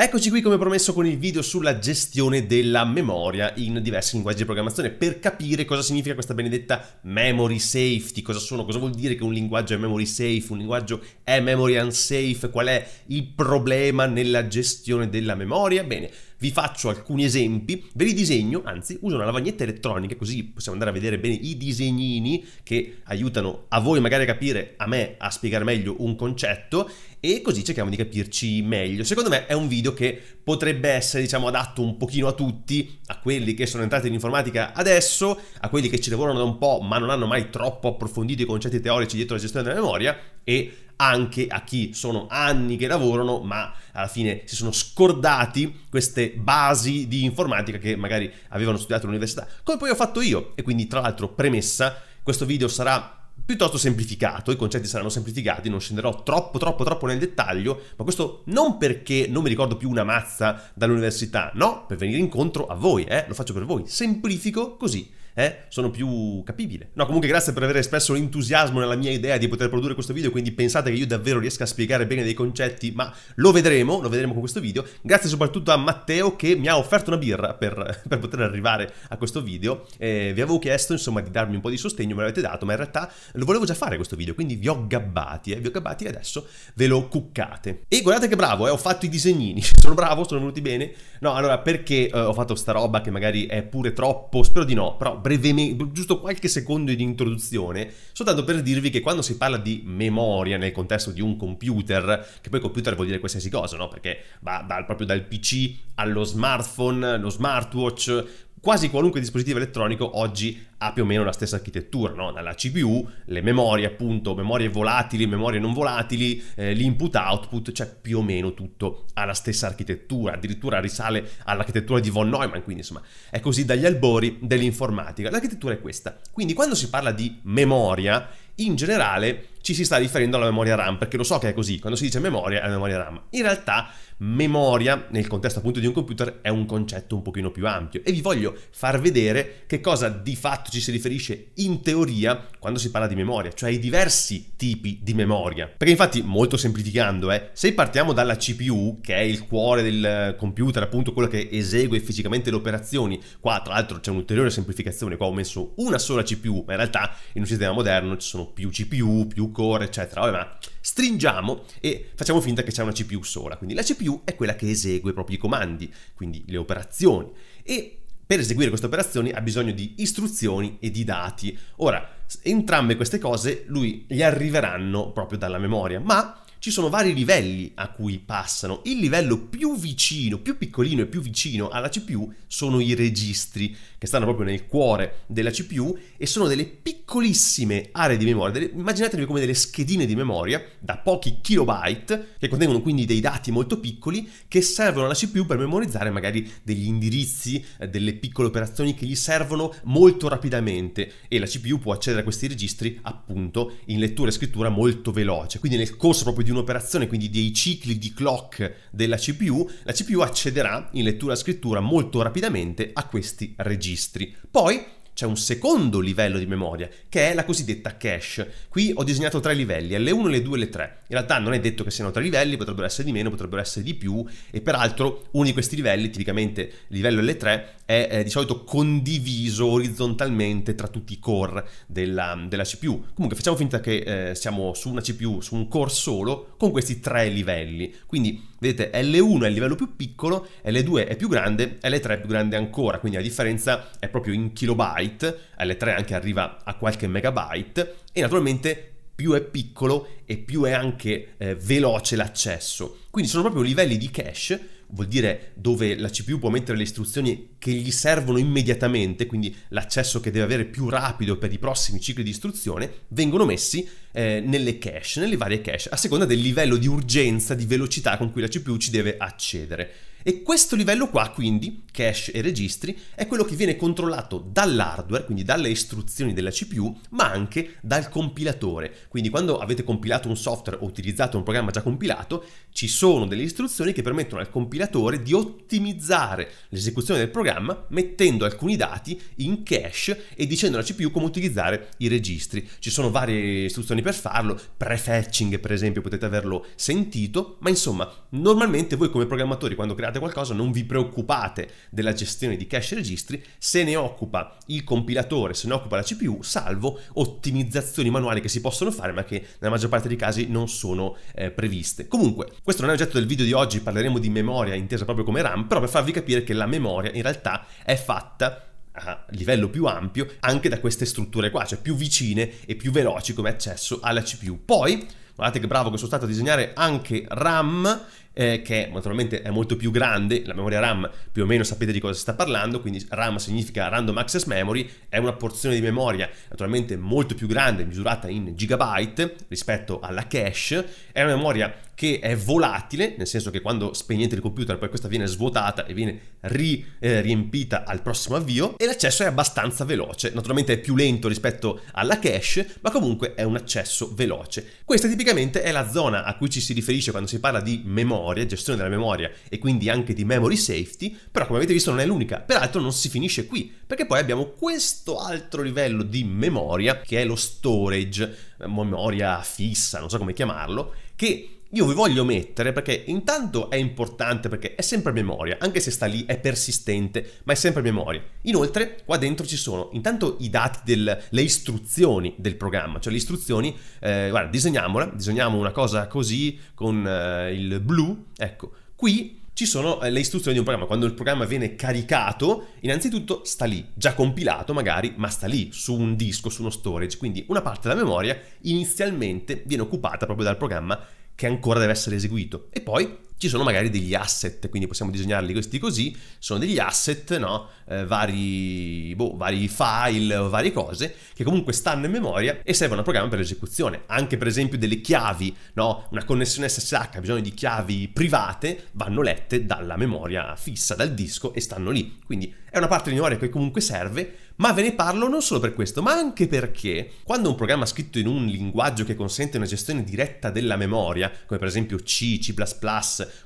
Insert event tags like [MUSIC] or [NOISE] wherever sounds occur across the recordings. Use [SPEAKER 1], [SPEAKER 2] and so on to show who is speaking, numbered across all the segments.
[SPEAKER 1] Eccoci qui come promesso con il video sulla gestione della memoria in diversi linguaggi di programmazione per capire cosa significa questa benedetta memory safety, cosa sono, cosa vuol dire che un linguaggio è memory safe, un linguaggio è memory unsafe, qual è il problema nella gestione della memoria. Bene, vi faccio alcuni esempi, ve li disegno, anzi uso una lavagnetta elettronica così possiamo andare a vedere bene i disegnini che aiutano a voi magari a capire, a me a spiegare meglio un concetto e così cerchiamo di capirci meglio. Secondo me è un video che potrebbe essere diciamo adatto un pochino a tutti, a quelli che sono entrati in informatica adesso, a quelli che ci lavorano da un po' ma non hanno mai troppo approfondito i concetti teorici dietro la gestione della memoria e anche a chi sono anni che lavorano ma alla fine si sono scordati queste basi di informatica che magari avevano studiato all'università, come poi ho fatto io. E quindi tra l'altro premessa, questo video sarà piuttosto semplificato, i concetti saranno semplificati, non scenderò troppo troppo troppo nel dettaglio, ma questo non perché non mi ricordo più una mazza dall'università, no, per venire incontro a voi, eh? lo faccio per voi, semplifico così eh, sono più capibile. No, comunque grazie per aver espresso l'entusiasmo nella mia idea di poter produrre questo video, quindi pensate che io davvero riesca a spiegare bene dei concetti, ma lo vedremo, lo vedremo con questo video. Grazie soprattutto a Matteo che mi ha offerto una birra per, [LAUGHS] per poter arrivare a questo video. Eh, vi avevo chiesto insomma di darmi un po' di sostegno, me l'avete dato, ma in realtà lo volevo già fare questo video, quindi vi ho gabbati, eh, vi ho gabbati e adesso ve lo cuccate. E guardate che bravo, eh, ho fatto i disegnini, [LAUGHS] sono bravo, sono venuti bene. No, allora perché eh, ho fatto sta roba che magari è pure troppo, spero di no, però brevemente, giusto qualche secondo di introduzione, soltanto per dirvi che quando si parla di memoria nel contesto di un computer, che poi computer vuol dire qualsiasi cosa, no? Perché va dal, proprio dal PC allo smartphone, lo smartwatch, quasi qualunque dispositivo elettronico oggi ha più o meno la stessa architettura, no? dalla CPU, le memorie appunto, memorie volatili, memorie non volatili, eh, l'input output, cioè più o meno tutto ha la stessa architettura, addirittura risale all'architettura di von Neumann, quindi insomma è così dagli albori dell'informatica. L'architettura è questa, quindi quando si parla di memoria, in generale ci si sta riferendo alla memoria RAM, perché lo so che è così, quando si dice memoria è la memoria RAM, in realtà Memoria, nel contesto appunto di un computer, è un concetto un pochino più ampio e vi voglio far vedere che cosa di fatto ci si riferisce in teoria quando si parla di memoria, cioè i diversi tipi di memoria. Perché infatti, molto semplificando, eh, se partiamo dalla CPU, che è il cuore del computer, appunto quello che esegue fisicamente le operazioni, qua tra l'altro c'è un'ulteriore semplificazione, qua ho messo una sola CPU, ma in realtà in un sistema moderno ci sono più CPU, più core, eccetera, Vabbè, ma stringiamo e facciamo finta che c'è una CPU sola. Quindi la CPU è quella che esegue proprio i comandi, quindi le operazioni. E per eseguire queste operazioni ha bisogno di istruzioni e di dati. Ora, entrambe queste cose lui gli arriveranno proprio dalla memoria, ma ci sono vari livelli a cui passano. Il livello più vicino, più piccolino e più vicino alla CPU sono i registri, che stanno proprio nel cuore della CPU e sono delle piccolissime aree di memoria. Delle, immaginatevi come delle schedine di memoria da pochi kilobyte, che contengono quindi dei dati molto piccoli, che servono alla CPU per memorizzare magari degli indirizzi, eh, delle piccole operazioni che gli servono molto rapidamente e la CPU può accedere a questi registri appunto in lettura e scrittura molto veloce. Quindi nel corso proprio di di un'operazione, quindi dei cicli di clock della CPU, la CPU accederà in lettura-scrittura molto rapidamente a questi registri. Poi c'è un secondo livello di memoria, che è la cosiddetta cache. Qui ho disegnato tre livelli, L1, L2 e L3. In realtà non è detto che siano tre livelli, potrebbero essere di meno, potrebbero essere di più, e peraltro uno di questi livelli, tipicamente il livello L3, è eh, di solito condiviso orizzontalmente tra tutti i core della, della CPU. Comunque facciamo finta che eh, siamo su una CPU, su un core solo, con questi tre livelli. Quindi Vedete, L1 è il livello più piccolo, L2 è più grande, L3 è più grande ancora, quindi la differenza è proprio in kilobyte, L3 anche arriva a qualche megabyte e naturalmente più è piccolo e più è anche eh, veloce l'accesso. Quindi sono proprio livelli di cache vuol dire dove la CPU può mettere le istruzioni che gli servono immediatamente, quindi l'accesso che deve avere più rapido per i prossimi cicli di istruzione, vengono messi eh, nelle cache, nelle varie cache, a seconda del livello di urgenza, di velocità con cui la CPU ci deve accedere. E questo livello qua, quindi, cache e registri, è quello che viene controllato dall'hardware, quindi dalle istruzioni della CPU, ma anche dal compilatore. Quindi quando avete compilato un software o utilizzato un programma già compilato, ci sono delle istruzioni che permettono al compilatore di ottimizzare l'esecuzione del programma mettendo alcuni dati in cache e dicendo alla CPU come utilizzare i registri. Ci sono varie istruzioni per farlo, prefetching per esempio potete averlo sentito, ma insomma, normalmente voi come programmatori quando create avete qualcosa non vi preoccupate della gestione di cache registri, se ne occupa il compilatore, se ne occupa la CPU, salvo ottimizzazioni manuali che si possono fare ma che nella maggior parte dei casi non sono eh, previste. Comunque, questo non è oggetto del video di oggi, parleremo di memoria intesa proprio come RAM, però per farvi capire che la memoria in realtà è fatta a livello più ampio anche da queste strutture qua, cioè più vicine e più veloci come accesso alla CPU. Poi, guardate che bravo che sono stato a disegnare anche RAM eh, che naturalmente è molto più grande, la memoria RAM più o meno sapete di cosa si sta parlando, quindi RAM significa Random Access Memory, è una porzione di memoria naturalmente molto più grande, misurata in gigabyte rispetto alla cache, è una memoria che è volatile, nel senso che quando spegnete il computer poi questa viene svuotata e viene ri, eh, riempita al prossimo avvio e l'accesso è abbastanza veloce, naturalmente è più lento rispetto alla cache, ma comunque è un accesso veloce. Questa tipicamente è la zona a cui ci si riferisce quando si parla di memoria memoria, gestione della memoria e quindi anche di memory safety, però come avete visto non è l'unica, peraltro non si finisce qui, perché poi abbiamo questo altro livello di memoria che è lo storage, memoria fissa, non so come chiamarlo, che io vi voglio mettere perché intanto è importante perché è sempre memoria, anche se sta lì è persistente, ma è sempre memoria. Inoltre qua dentro ci sono intanto i dati delle istruzioni del programma, cioè le istruzioni, eh, guarda, disegniamola, disegniamo una cosa così con eh, il blu, ecco, qui ci sono eh, le istruzioni di un programma. Quando il programma viene caricato, innanzitutto sta lì, già compilato magari, ma sta lì su un disco, su uno storage. Quindi una parte della memoria inizialmente viene occupata proprio dal programma che ancora deve essere eseguito. E poi ci sono magari degli asset, quindi possiamo disegnarli questi così, sono degli asset, no? eh, vari, boh, vari, file o varie cose che comunque stanno in memoria e servono al programma per l'esecuzione. Anche per esempio delle chiavi, no? una connessione SSH ha bisogno di chiavi private, vanno lette dalla memoria fissa, dal disco e stanno lì. Quindi è una parte di memoria che comunque serve, ma ve ne parlo non solo per questo, ma anche perché quando un programma è scritto in un linguaggio che consente una gestione diretta della memoria, come per esempio C, C++,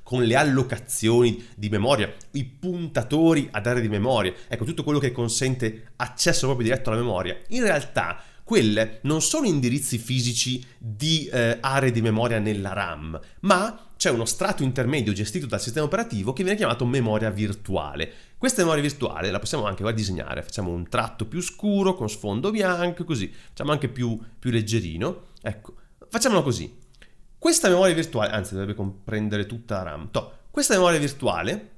[SPEAKER 1] con le allocazioni di memoria, i puntatori ad aree di memoria, ecco tutto quello che consente accesso proprio diretto alla memoria. In realtà quelle non sono indirizzi fisici di eh, aree di memoria nella RAM, ma c'è uno strato intermedio gestito dal sistema operativo che viene chiamato memoria virtuale. Questa memoria virtuale la possiamo anche qua disegnare, facciamo un tratto più scuro con sfondo bianco, così, facciamo anche più, più leggerino. Ecco, facciamolo così. Questa memoria virtuale, anzi dovrebbe comprendere tutta la RAM, to, questa memoria virtuale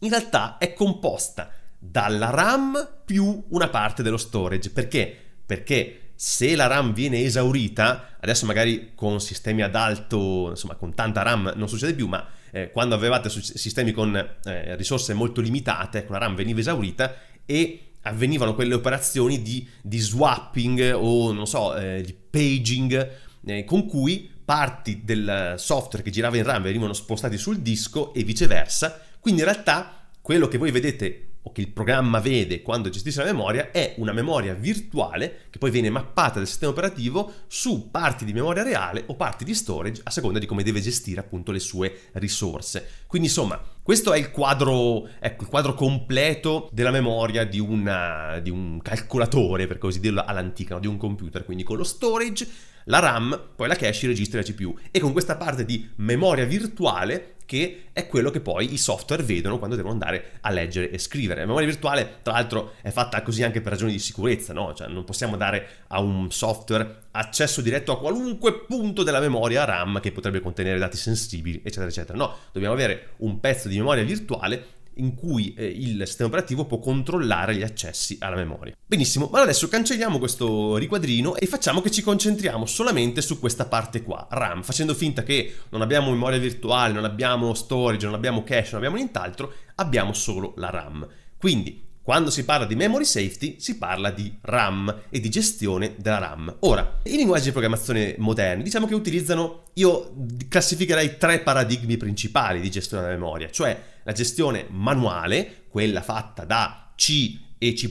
[SPEAKER 1] in realtà è composta dalla RAM più una parte dello storage. Perché? Perché se la RAM viene esaurita, adesso magari con sistemi ad alto, insomma con tanta RAM non succede più, ma eh, quando avevate sistemi con eh, risorse molto limitate, ecco, la RAM veniva esaurita e avvenivano quelle operazioni di, di swapping o non so, eh, di paging, eh, con cui parti del software che girava in RAM venivano spostati sul disco e viceversa. Quindi in realtà quello che voi vedete o che il programma vede quando gestisce la memoria è una memoria virtuale che poi viene mappata dal sistema operativo su parti di memoria reale o parti di storage a seconda di come deve gestire appunto le sue risorse. Quindi insomma, questo è il quadro, ecco, il quadro completo della memoria di, una, di, un calcolatore, per così dirlo all'antica, no? di un computer, quindi con lo storage la RAM, poi la cache, i registri e la CPU. E con questa parte di memoria virtuale che è quello che poi i software vedono quando devono andare a leggere e scrivere. La memoria virtuale, tra l'altro, è fatta così anche per ragioni di sicurezza, no? Cioè non possiamo dare a un software accesso diretto a qualunque punto della memoria RAM che potrebbe contenere dati sensibili, eccetera, eccetera. No, dobbiamo avere un pezzo di memoria virtuale in cui eh, il sistema operativo può controllare gli accessi alla memoria. Benissimo, ma adesso cancelliamo questo riquadrino e facciamo che ci concentriamo solamente su questa parte qua, RAM, facendo finta che non abbiamo memoria virtuale, non abbiamo storage, non abbiamo cache, non abbiamo nient'altro, abbiamo solo la RAM. Quindi, quando si parla di memory safety si parla di RAM e di gestione della RAM. Ora, i linguaggi di programmazione moderni diciamo che utilizzano, io classificherei tre paradigmi principali di gestione della memoria, cioè la gestione manuale, quella fatta da C e C++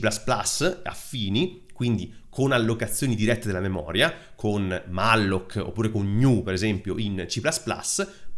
[SPEAKER 1] affini, quindi con allocazioni dirette della memoria, con malloc oppure con new per esempio in C++,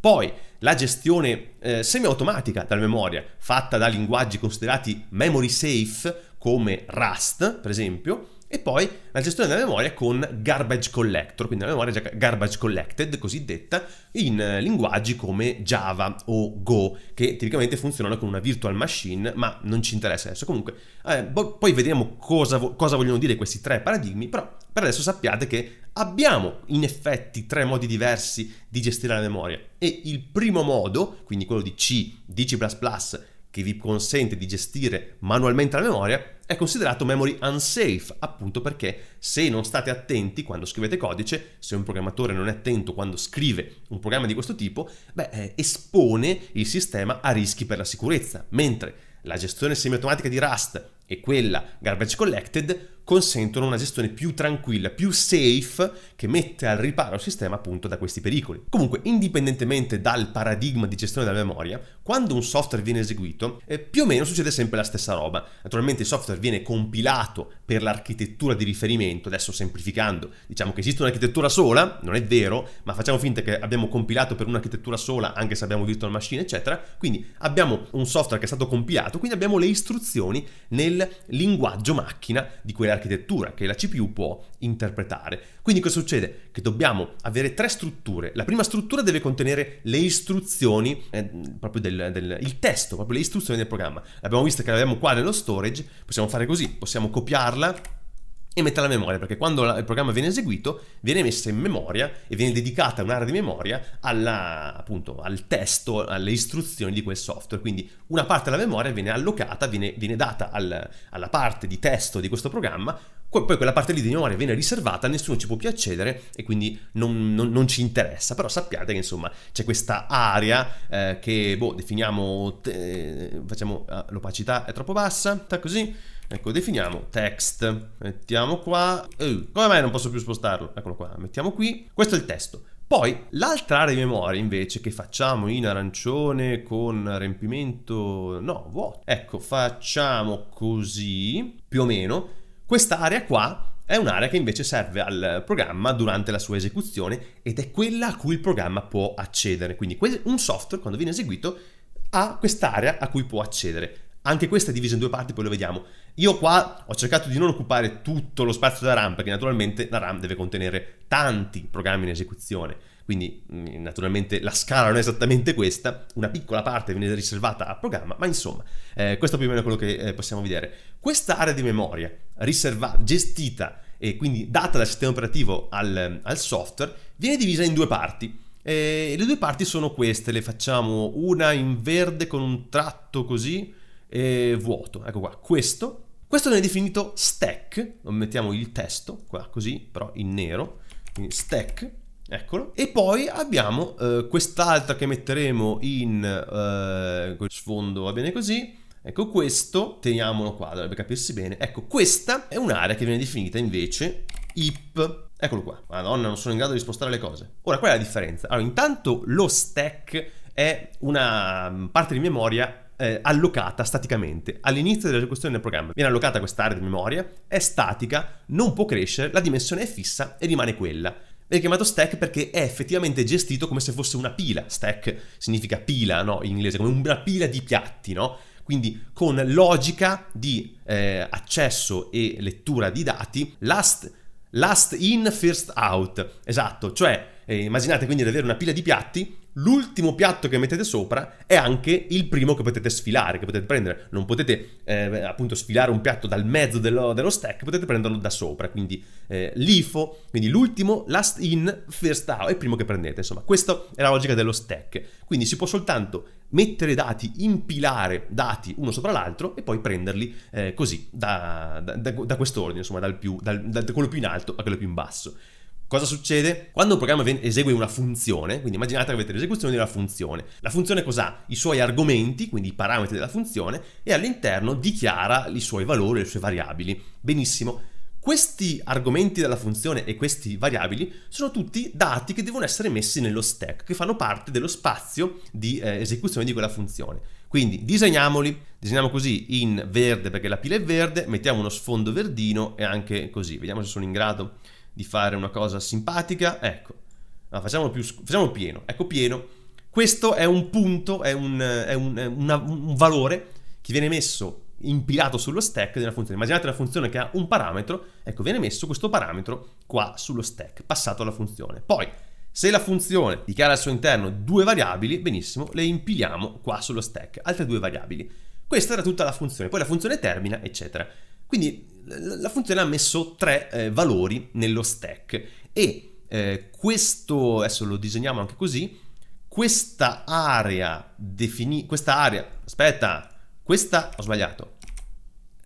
[SPEAKER 1] poi la gestione eh, semiautomatica della memoria fatta da linguaggi considerati memory safe come Rust per esempio, e poi la gestione della memoria con garbage collector, quindi la memoria garbage collected cosiddetta, in eh, linguaggi come Java o Go, che tipicamente funzionano con una virtual machine, ma non ci interessa adesso. Comunque, eh, poi vedremo cosa, vo- cosa vogliono dire questi tre paradigmi, però per adesso sappiate che abbiamo in effetti tre modi diversi di gestire la memoria. E il primo modo, quindi quello di C, di C++, che vi consente di gestire manualmente la memoria, è considerato memory unsafe, appunto perché se non state attenti quando scrivete codice, se un programmatore non è attento quando scrive un programma di questo tipo, beh, eh, espone il sistema a rischi per la sicurezza, mentre la gestione semiautomatica di Rust e quella garbage collected consentono una gestione più tranquilla, più safe, che mette al riparo il sistema appunto da questi pericoli. Comunque, indipendentemente dal paradigma di gestione della memoria, quando un software viene eseguito, eh, più o meno succede sempre la stessa roba. Naturalmente il software viene compilato per l'architettura di riferimento, adesso semplificando, diciamo che esiste un'architettura sola, non è vero, ma facciamo finta che abbiamo compilato per un'architettura sola, anche se abbiamo virtual machine, eccetera. Quindi abbiamo un software che è stato compilato, quindi abbiamo le istruzioni nel linguaggio macchina di quell'architettura che la CPU può interpretare. Quindi cosa succede? Che dobbiamo avere tre strutture. La prima struttura deve contenere le istruzioni, eh, proprio del, del, il testo, proprio le istruzioni del programma. L'abbiamo vista che l'abbiamo qua nello storage, possiamo fare così, possiamo copiarla e mette la memoria, perché quando il programma viene eseguito viene messa in memoria e viene dedicata un'area di memoria alla, appunto, al testo, alle istruzioni di quel software. Quindi una parte della memoria viene allocata, viene, viene data al, alla parte di testo di questo programma, poi quella parte lì di memoria viene riservata, nessuno ci può più accedere e quindi non, non, non ci interessa, però sappiate che insomma c'è questa area eh, che boh, definiamo, eh, facciamo ah, l'opacità è troppo bassa, così Ecco, definiamo text. Mettiamo qua. Uh, come mai non posso più spostarlo? Eccolo qua, mettiamo qui. Questo è il testo. Poi l'altra area di memoria invece che facciamo in arancione con riempimento no, vuoto. Ecco, facciamo così, più o meno. Quest'area qua è un'area che invece serve al programma durante la sua esecuzione ed è quella a cui il programma può accedere. Quindi un software quando viene eseguito ha quest'area a cui può accedere. Anche questa è divisa in due parti, poi lo vediamo. Io qua ho cercato di non occupare tutto lo spazio della RAM perché naturalmente la RAM deve contenere tanti programmi in esecuzione, quindi mm, naturalmente la scala non è esattamente questa, una piccola parte viene riservata al programma, ma insomma eh, questo più o meno è quello che eh, possiamo vedere. Questa area di memoria riservata, gestita e quindi data dal sistema operativo al, al software viene divisa in due parti. E le due parti sono queste, le facciamo una in verde con un tratto così vuoto, ecco qua, questo questo viene definito stack, lo mettiamo il testo qua così, però in nero, quindi stack, eccolo. E poi abbiamo eh, quest'altra che metteremo in eh, sfondo, va bene così, Ecco questo, teniamolo qua, dovrebbe capirsi bene. Ecco, questa è un'area che viene definita invece IP. Eccolo qua. Madonna, non sono in grado di spostare le cose. Ora, qual è la differenza? Allora, intanto lo stack è una mm, parte di memoria eh, allocata staticamente. All'inizio dell'esecuzione del programma viene allocata quest'area di memoria, è statica, non può crescere, la dimensione è fissa e rimane quella. Viene chiamato stack perché è effettivamente gestito come se fosse una pila. Stack significa pila, no? In inglese, come una pila di piatti, no? Quindi con logica di eh, accesso e lettura di dati, last, last in, first out. Esatto, cioè eh, immaginate quindi di avere una pila di piatti, l'ultimo piatto che mettete sopra è anche il primo che potete sfilare, che potete prendere. Non potete eh, appunto sfilare un piatto dal mezzo dello, dello stack, potete prenderlo da sopra. Quindi eh, l'IFO, quindi l'ultimo, last in, first out, è il primo che prendete. Insomma, questa è la logica dello stack. Quindi si può soltanto mettere dati, impilare dati uno sopra l'altro e poi prenderli eh, così da, da, da, da quest'ordine, insomma, dal più, dal, da quello più in alto a quello più in basso. Cosa succede? Quando un programma esegue una funzione, quindi immaginate che avete l'esecuzione di una funzione, la funzione cos'ha? I suoi argomenti, quindi i parametri della funzione, e all'interno dichiara i suoi valori, le sue variabili. Benissimo. Questi argomenti della funzione e queste variabili sono tutti dati che devono essere messi nello stack, che fanno parte dello spazio di eh, esecuzione di quella funzione. Quindi disegniamoli, disegniamo così in verde perché la pila è verde, mettiamo uno sfondo verdino e anche così, vediamo se sono in grado di fare una cosa simpatica, ecco, no, facciamolo, più, pieno, ecco pieno. Questo è un punto, è un, è un, è una, un valore che viene messo impilato sullo stack della funzione. Immaginate una funzione che ha un parametro, ecco, viene messo questo parametro qua sullo stack, passato alla funzione. Poi, se la funzione dichiara al suo interno due variabili, benissimo, le impiliamo qua sullo stack, altre due variabili. Questa era tutta la funzione, poi la funzione termina, eccetera. Quindi la funzione ha messo tre eh, valori nello stack e eh, questo, adesso lo disegniamo anche così, questa area definita, questa area, aspetta, questa, ho sbagliato,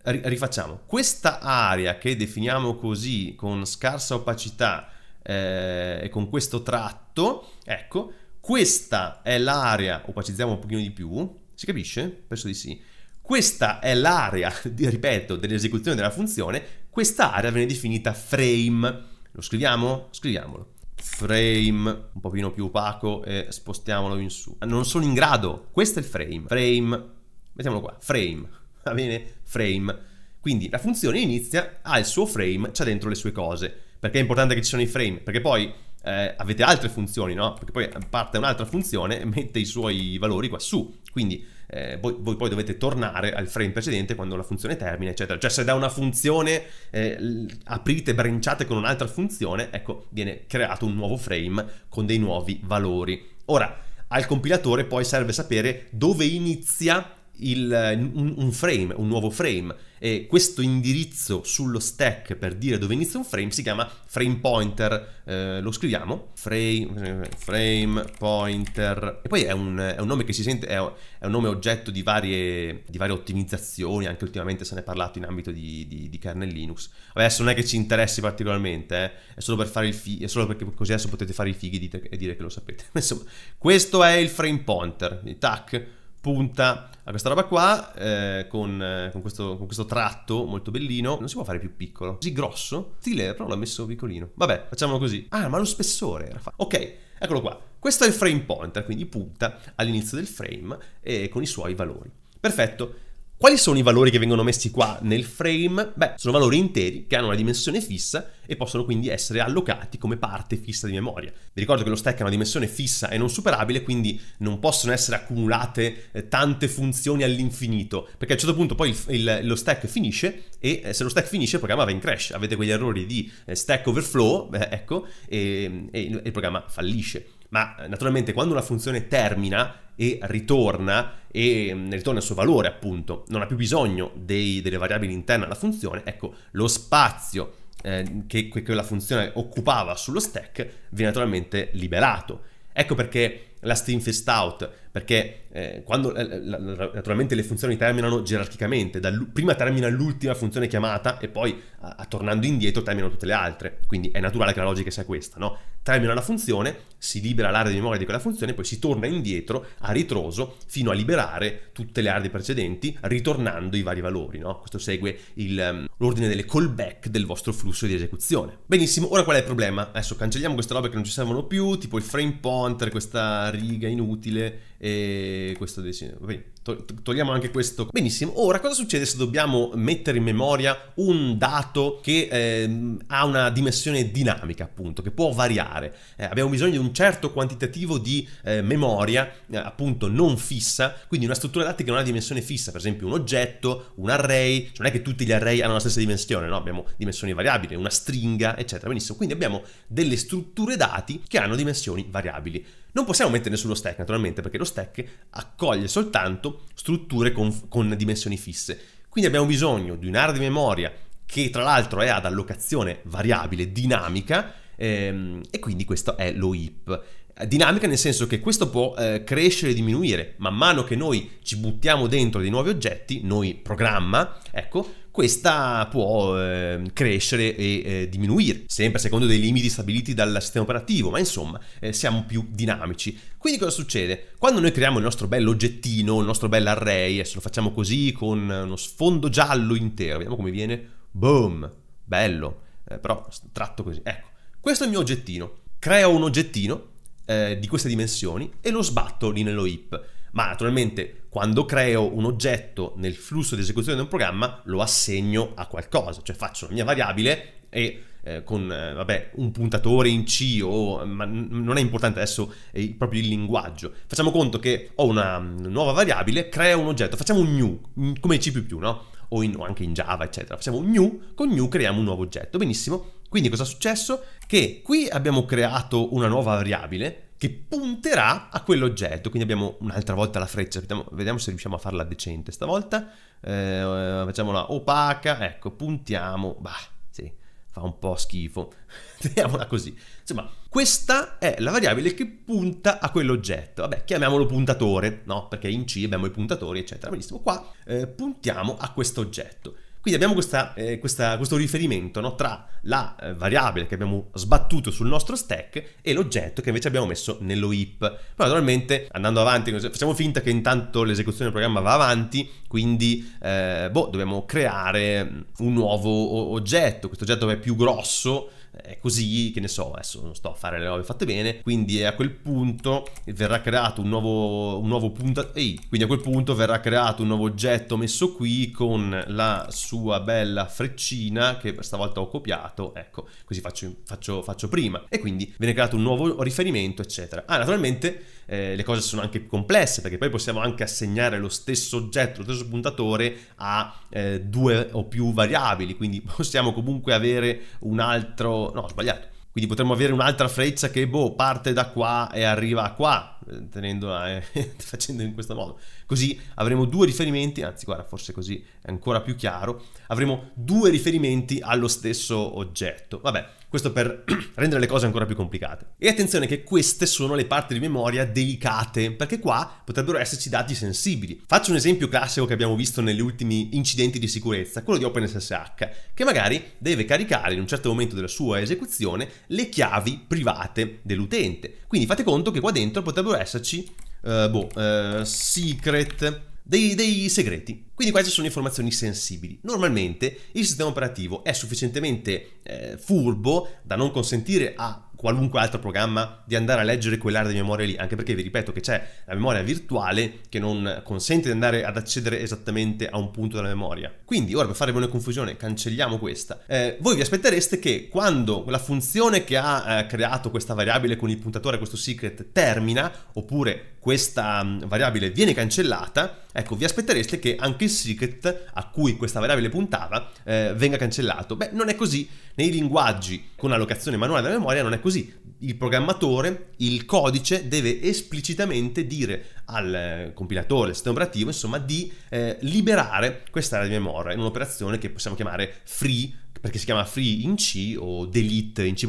[SPEAKER 1] R- rifacciamo, questa area che definiamo così con scarsa opacità eh, e con questo tratto, ecco, questa è l'area, opacizziamo un pochino di più, si capisce? Penso di sì questa è l'area, [LAUGHS] ripeto, dell'esecuzione della funzione, questa area viene definita frame. Lo scriviamo? Scriviamolo. Frame, un pochino più opaco e spostiamolo in su. Non sono in grado, questo è il frame. Frame, mettiamolo qua, frame, [LAUGHS] va bene? Frame. Quindi la funzione inizia, ha il suo frame, c'ha dentro le sue cose. Perché è importante che ci siano i frame? Perché poi eh, avete altre funzioni, no? Perché poi eh, parte un'altra funzione e mette i suoi valori qua su. Quindi eh, voi, voi, poi dovete tornare al frame precedente quando la funzione termina, eccetera. Cioè se da una funzione eh, aprite, branciate con un'altra funzione, ecco, viene creato un nuovo frame con dei nuovi valori. Ora, al compilatore poi serve sapere dove inizia il, eh, un, un, frame, un nuovo frame e questo indirizzo sullo stack per dire dove inizia un frame si chiama frame pointer, eh, lo scriviamo frame, frame, pointer e poi è un, è un, nome che si sente, è, è un nome oggetto di varie, di varie, ottimizzazioni, anche ultimamente se ne è parlato in ambito di, di, di kernel Linux. Adesso non è che ci interessi particolarmente, eh? è solo per fare il fi- è solo perché così adesso potete fare i fighi e dire che lo sapete. [LAUGHS] Insomma, questo è il frame pointer, tac punta a questa roba qua eh, con, eh, con, questo, con, questo, tratto molto bellino non si può fare più piccolo così grosso stile però l'ha messo piccolino vabbè facciamolo così ah ma lo spessore era fatto ok eccolo qua questo è il frame pointer quindi punta all'inizio del frame e eh, con i suoi valori perfetto quali sono i valori che vengono messi qua nel frame? Beh, sono valori interi che hanno una dimensione fissa e possono quindi essere allocati come parte fissa di memoria. Vi ricordo che lo stack ha una dimensione fissa e non superabile, quindi non possono essere accumulate eh, tante funzioni all'infinito, perché a un certo punto poi il, il, lo stack finisce e eh, se lo stack finisce il programma va in crash, avete quegli errori di eh, stack overflow, eh, ecco, e, e il programma fallisce ma eh, naturalmente quando una funzione termina e ritorna e mm, ritorna al suo valore appunto, non ha più bisogno dei, delle variabili interne alla funzione, ecco lo spazio eh, che, quella funzione occupava sullo stack viene naturalmente liberato. Ecco perché la string fest out, perché eh, quando eh, la, naturalmente le funzioni terminano gerarchicamente, dal, prima termina l'ultima funzione chiamata e poi a, a, tornando indietro terminano tutte le altre, quindi è naturale che la logica sia questa, no? termina la funzione, si libera l'area di memoria di quella funzione, poi si torna indietro a ritroso fino a liberare tutte le aree precedenti, ritornando i vari valori. No? Questo segue il, ehm, l'ordine delle callback del vostro flusso di esecuzione. Benissimo, ora qual è il problema? Adesso cancelliamo queste robe che non ci servono più, tipo il frame pointer, questa riga inutile e questo decine. Va bene togliamo anche questo. Benissimo, ora cosa succede se dobbiamo mettere in memoria un dato che eh, ha una dimensione dinamica, appunto, che può variare? Eh, abbiamo bisogno di un certo quantitativo di eh, memoria, eh, appunto, non fissa, quindi una struttura dati che non ha dimensione fissa, per esempio un oggetto, un array, cioè non è che tutti gli array hanno la stessa dimensione, no? Abbiamo dimensioni variabili, una stringa, eccetera. Benissimo, quindi abbiamo delle strutture dati che hanno dimensioni variabili. Non possiamo metterne sullo stack, naturalmente, perché lo stack accoglie soltanto strutture con, con dimensioni fisse. Quindi abbiamo bisogno di un'area di memoria che tra l'altro è ad allocazione variabile, dinamica, ehm, e quindi questo è lo heap. Dinamica nel senso che questo può eh, crescere e diminuire, man mano che noi ci buttiamo dentro dei nuovi oggetti, noi programma, ecco, questa può eh, crescere e eh, diminuire, sempre secondo dei limiti stabiliti dal sistema operativo, ma insomma eh, siamo più dinamici. Quindi cosa succede? Quando noi creiamo il nostro bel oggettino, il nostro bel array, adesso lo facciamo così con uno sfondo giallo intero, vediamo come viene, boom, bello, eh, però tratto così, ecco, questo è il mio oggettino, creo un oggettino eh, di queste dimensioni e lo sbatto lì nello heap, ma naturalmente quando creo un oggetto nel flusso di esecuzione di un programma lo assegno a qualcosa, cioè faccio la mia variabile e eh, con eh, vabbè, un puntatore in C o non è importante adesso eh, proprio il linguaggio. Facciamo conto che ho una nuova variabile, crea un oggetto, facciamo un new, mm, come in C++, no? O, in, o anche in Java, eccetera. Facciamo un new, con new creiamo un nuovo oggetto. Benissimo. Quindi cosa è successo? Che qui abbiamo creato una nuova variabile che punterà a quell'oggetto. Quindi abbiamo un'altra volta la freccia, vediamo, vediamo se riusciamo a farla decente stavolta. Eh, facciamola opaca, ecco, puntiamo, bah, sì, fa un po' schifo. [LAUGHS] Teniamola così. Insomma, questa è la variabile che punta a quell'oggetto. Vabbè, chiamiamolo puntatore, no? Perché in C abbiamo i puntatori, eccetera. Benissimo, qua eh, puntiamo a questo oggetto. Quindi abbiamo questa, eh, questa, questo riferimento no, tra la eh, variabile che abbiamo sbattuto sul nostro stack e l'oggetto che invece abbiamo messo nello heap. Poi naturalmente andando avanti, facciamo finta che intanto l'esecuzione del programma va avanti, quindi eh, boh, dobbiamo creare un nuovo oggetto, questo oggetto è più grosso è così, che ne so, adesso non sto a fare le robe fatte bene, quindi a quel punto verrà creato un nuovo, un nuovo punto, ehi, quindi a quel punto verrà creato un nuovo oggetto messo qui con la sua bella freccina che stavolta ho copiato, ecco, così faccio, faccio, faccio prima, e quindi viene creato un nuovo riferimento, eccetera. Ah, naturalmente eh, le cose sono anche più complesse, perché poi possiamo anche assegnare lo stesso oggetto, lo stesso puntatore a eh, due o più variabili, quindi [LAUGHS] possiamo comunque avere un altro... no, sbagliato. Quindi potremmo avere un'altra freccia che, boh, parte da qua e arriva a qua, tenendola, eh, eh [LAUGHS] facendo in questo modo. Così avremo due riferimenti, anzi guarda, forse così è ancora più chiaro, avremo due riferimenti allo stesso oggetto. Vabbè, questo per [CLEARS THROAT] rendere le cose ancora più complicate. E attenzione che queste sono le parti di memoria delicate, perché qua potrebbero esserci dati sensibili. Faccio un esempio classico che abbiamo visto negli ultimi incidenti di sicurezza, quello di OpenSSH, che magari deve caricare in un certo momento della sua esecuzione le chiavi private dell'utente. Quindi fate conto che qua dentro potrebbero esserci, uh, boh, uh, secret dei, dei segreti. Quindi queste sono informazioni sensibili. Normalmente il sistema operativo è sufficientemente eh, furbo da non consentire a qualunque altro programma di andare a leggere quell'area di memoria lì, anche perché vi ripeto che c'è la memoria virtuale che non consente di andare ad accedere esattamente a un punto della memoria. Quindi ora per fare una confusione cancelliamo questa. Eh, voi vi aspettereste che quando la funzione che ha eh, creato questa variabile con il puntatore, questo secret, termina, oppure questa mm, variabile viene cancellata, ecco, vi aspettereste che anche il secret a cui questa variabile puntava eh, venga cancellato. Beh, non è così. Nei linguaggi con allocazione manuale della memoria non è così così il programmatore, il codice deve esplicitamente dire al eh, compilatore, al sistema operativo, insomma, di eh, liberare quest'area di memoria in un'operazione che possiamo chiamare free perché si chiama free in C o delete in C++,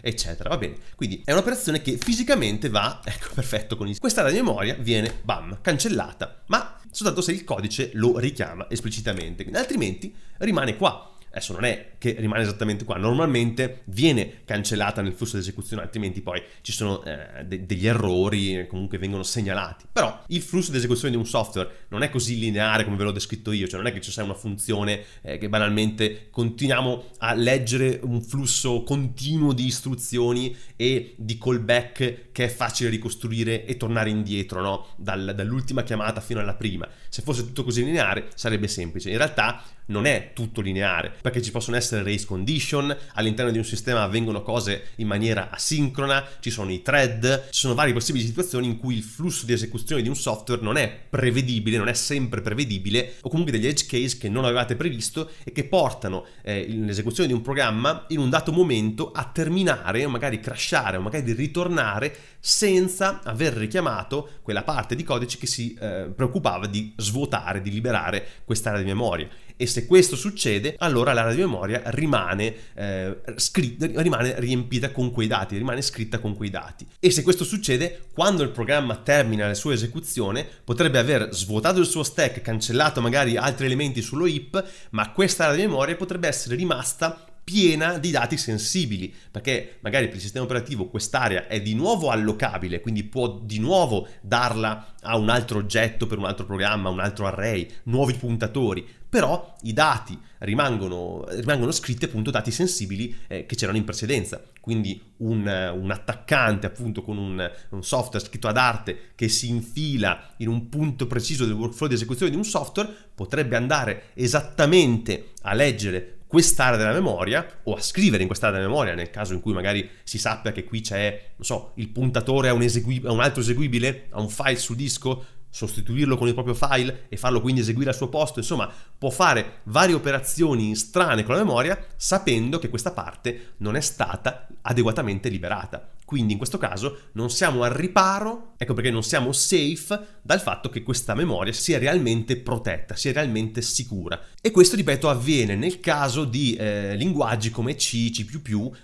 [SPEAKER 1] eccetera, va bene. Quindi è un'operazione che fisicamente va, [LAUGHS] ecco, perfetto con il... Questa area di memoria viene, bam, cancellata, ma soltanto se il codice lo richiama esplicitamente, altrimenti rimane qua Adesso non è che rimane esattamente qua, normalmente viene cancellata nel flusso di esecuzione, altrimenti poi ci sono eh, de- degli errori comunque vengono segnalati. Però il flusso di esecuzione di un software non è così lineare come ve l'ho descritto io, cioè non è che ci sia una funzione eh, che banalmente continuiamo a leggere un flusso continuo di istruzioni e di callback che è facile ricostruire e tornare indietro, no? Dal, dall'ultima chiamata fino alla prima. Se fosse tutto così lineare sarebbe semplice. In realtà non è tutto lineare, perché ci possono essere race condition, all'interno di un sistema avvengono cose in maniera asincrona, ci sono i thread, ci sono varie possibili situazioni in cui il flusso di esecuzione di un software non è prevedibile, non è sempre prevedibile, o comunque degli edge case che non avevate previsto e che portano eh, l'esecuzione di un programma in un dato momento a terminare, o magari crashare, o magari ritornare senza aver richiamato quella parte di codice che si eh, preoccupava di svuotare, di liberare quest'area di memoria e se questo succede allora l'area di memoria rimane, eh, scritta, rimane riempita con quei dati, rimane scritta con quei dati. E se questo succede, quando il programma termina la sua esecuzione, potrebbe aver svuotato il suo stack, cancellato magari altri elementi sullo heap, ma questa area di memoria potrebbe essere rimasta piena di dati sensibili, perché magari per il sistema operativo quest'area è di nuovo allocabile, quindi può di nuovo darla a un altro oggetto per un altro programma, un altro array, nuovi puntatori, però i dati rimangono, rimangono scritti appunto dati sensibili eh, che c'erano in precedenza, quindi un, un attaccante appunto con un, un, software scritto ad arte che si infila in un punto preciso del workflow di esecuzione di un software potrebbe andare esattamente a leggere quest'area della memoria o a scrivere in quest'area della memoria nel caso in cui magari si sappia che qui c'è, non so, il puntatore a un, esegui- a un altro eseguibile, a un file su disco, sostituirlo con il proprio file e farlo quindi eseguire al suo posto, insomma può fare varie operazioni strane con la memoria sapendo che questa parte non è stata adeguatamente liberata. Quindi in questo caso non siamo al riparo Ecco perché non siamo safe dal fatto che questa memoria sia realmente protetta, sia realmente sicura. E questo, ripeto, avviene nel caso di eh, linguaggi come C, C++,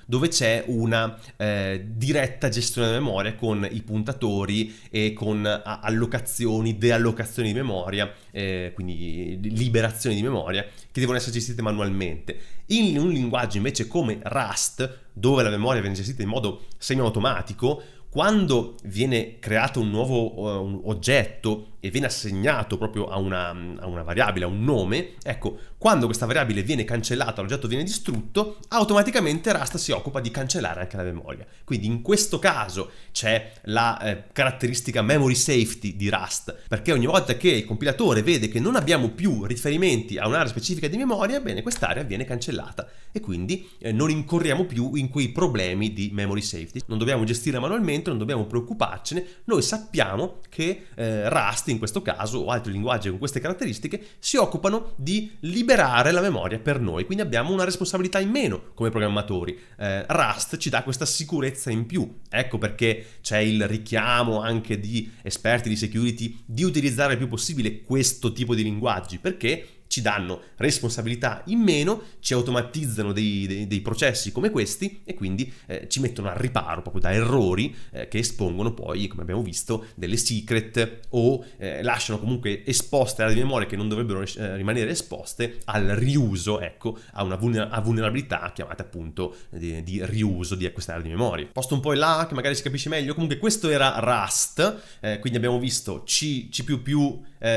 [SPEAKER 1] dove c'è una eh, diretta gestione della memoria con i puntatori e con allocazioni, deallocazioni di memoria, eh, quindi liberazioni di memoria, che devono essere gestite manualmente. In un linguaggio invece come Rust, dove la memoria viene gestita in modo semiautomatico, quando viene creato un nuovo uh, un oggetto e viene assegnato proprio a una, a una, variabile, a un nome, ecco, quando questa variabile viene cancellata, l'oggetto viene distrutto, automaticamente Rust si occupa di cancellare anche la memoria. Quindi in questo caso c'è la eh, caratteristica memory safety di Rust, perché ogni volta che il compilatore vede che non abbiamo più riferimenti a un'area specifica di memoria, bene, quest'area viene cancellata e quindi eh, non incorriamo più in quei problemi di memory safety. Non dobbiamo gestirla manualmente, non dobbiamo preoccuparcene, noi sappiamo che eh, Rust in questo caso o altri linguaggi con queste caratteristiche si occupano di liberare la memoria per noi, quindi abbiamo una responsabilità in meno come programmatori. Eh, Rust ci dà questa sicurezza in più, ecco perché c'è il richiamo anche di esperti di security di utilizzare il più possibile questo tipo di linguaggi, perché ci danno responsabilità in meno, ci automatizzano dei, dei, dei processi come questi e quindi eh, ci mettono al riparo proprio da errori eh, che espongono poi, come abbiamo visto, delle secret o eh, lasciano comunque esposte aree di memoria che non dovrebbero eh, rimanere esposte al riuso, ecco, a una vulner a vulnerabilità chiamata appunto eh, di, di riuso di questa area di memoria. Posto un po' in là che magari si capisce meglio, comunque questo era Rust, eh, quindi abbiamo visto C, C++,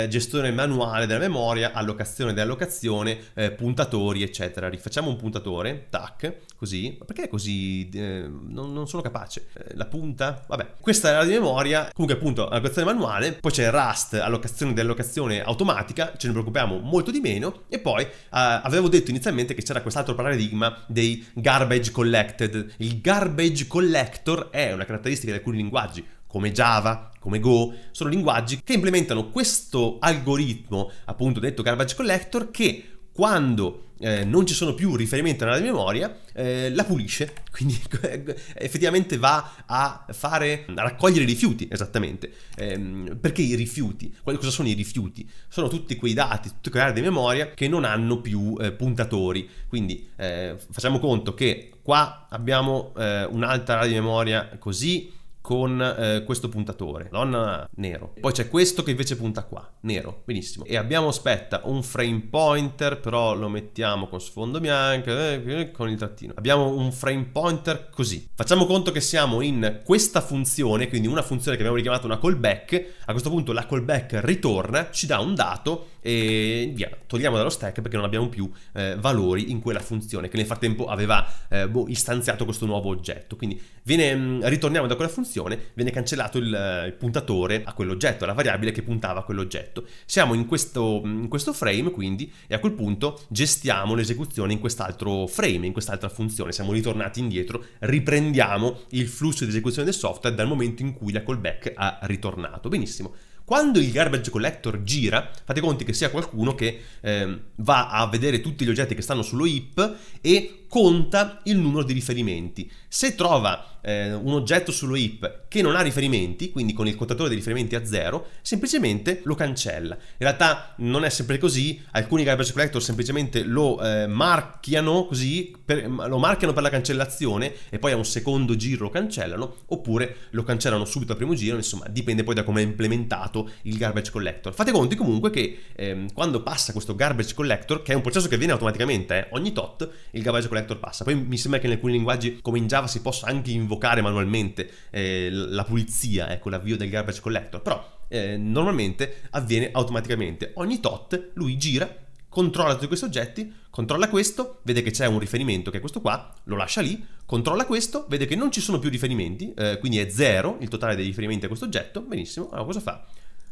[SPEAKER 1] gestore manuale della memoria, allocazione selezione di allocazione, eh, puntatori, eccetera. Rifacciamo un puntatore, tac, così. Ma perché così? Eh, non, non, sono capace. Eh, la punta? Vabbè. Questa era di memoria, comunque appunto allocazione manuale, poi c'è Rust, allocazione della locazione automatica, ce ne preoccupiamo molto di meno, e poi eh, avevo detto inizialmente che c'era quest'altro paradigma dei garbage collected. Il garbage collector è una caratteristica di alcuni linguaggi come Java, come Go, sono linguaggi che implementano questo algoritmo, appunto detto garbage collector, che quando eh, non ci sono più riferimenti alla memoria, eh, la pulisce, [LAUGHS] quindi eh, effettivamente va a fare, a raccogliere i rifiuti, esattamente. Eh, perché i rifiuti? Quali, Cosa sono i rifiuti? Sono tutti quei dati, tutte quelle aree di memoria che non hanno più eh, puntatori. Quindi eh, facciamo conto che qua abbiamo un'altra area di memoria così, con eh, questo puntatore, donna nero. Poi c'è questo che invece punta qua, nero, benissimo. E abbiamo, aspetta, un frame pointer, però lo mettiamo con sfondo bianco, eh, con il trattino. Abbiamo un frame pointer così. Facciamo conto che siamo in questa funzione, quindi una funzione che abbiamo richiamato una callback, a questo punto la callback ritorna, ci dà un dato e via, togliamo dallo stack perché non abbiamo più eh, valori in quella funzione che nel frattempo aveva eh, boh, istanziato questo nuovo oggetto. Quindi viene, mm, ritorniamo da quella funzione, viene cancellato il, eh, il puntatore a quell'oggetto, la variabile che puntava a quell'oggetto. Siamo in questo, mm, in questo frame quindi e a quel punto gestiamo l'esecuzione in quest'altro frame, in quest'altra funzione. Siamo ritornati indietro, riprendiamo il flusso di esecuzione del software dal momento in cui la callback ha ritornato. Benissimo. Quando il garbage collector gira, fate conti che sia qualcuno che eh, va a vedere tutti gli oggetti che stanno sullo heap e conta il numero di riferimenti. Se trova eh, un oggetto sullo IP che non ha riferimenti, quindi con il contatore dei riferimenti a zero, semplicemente lo cancella. In realtà non è sempre così, alcuni garbage collector semplicemente lo eh, marchiano così, per, lo marchiano per la cancellazione e poi a un secondo giro lo cancellano, oppure lo cancellano subito al primo giro, insomma dipende poi da come è implementato il garbage collector. Fate conti comunque che ehm, quando passa questo garbage collector, che è un processo che avviene automaticamente, eh, ogni tot, il garbage collector selector passa. Poi mi sembra che in alcuni linguaggi come in Java si possa anche invocare manualmente eh, la pulizia, ecco, l'avvio del garbage collector, però eh, normalmente avviene automaticamente. Ogni tot lui gira controlla tutti questi oggetti, controlla questo, vede che c'è un riferimento che è questo qua, lo lascia lì, controlla questo, vede che non ci sono più riferimenti, eh, quindi è zero il totale dei riferimenti a questo oggetto, benissimo, allora cosa fa?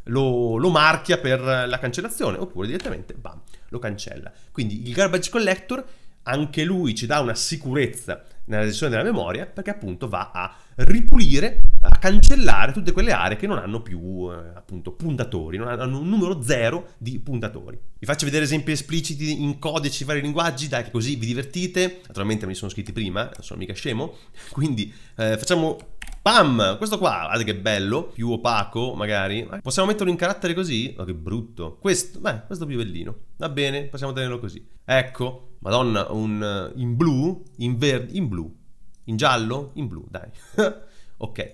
[SPEAKER 1] Lo, lo, marchia per la cancellazione oppure direttamente bam, lo cancella. Quindi il garbage collector anche lui ci dà una sicurezza nella gestione della memoria perché appunto va a ripulire, a cancellare tutte quelle aree che non hanno più eh, appunto puntatori, non hanno un numero zero di puntatori. Vi faccio vedere esempi espliciti in codici, vari linguaggi, dai che così vi divertite. Naturalmente me li sono scritti prima, non sono mica scemo. [LAUGHS] Quindi eh, facciamo Pam! Questo qua, guardate che bello, più opaco magari. Possiamo metterlo in carattere così? oh, che brutto. Questo, beh, questo è più bellino. Va bene, possiamo tenerlo così. Ecco, Madonna, un, eh, in blu, in verde, in blu, in giallo, in blu, dai. [LAUGHS] ok.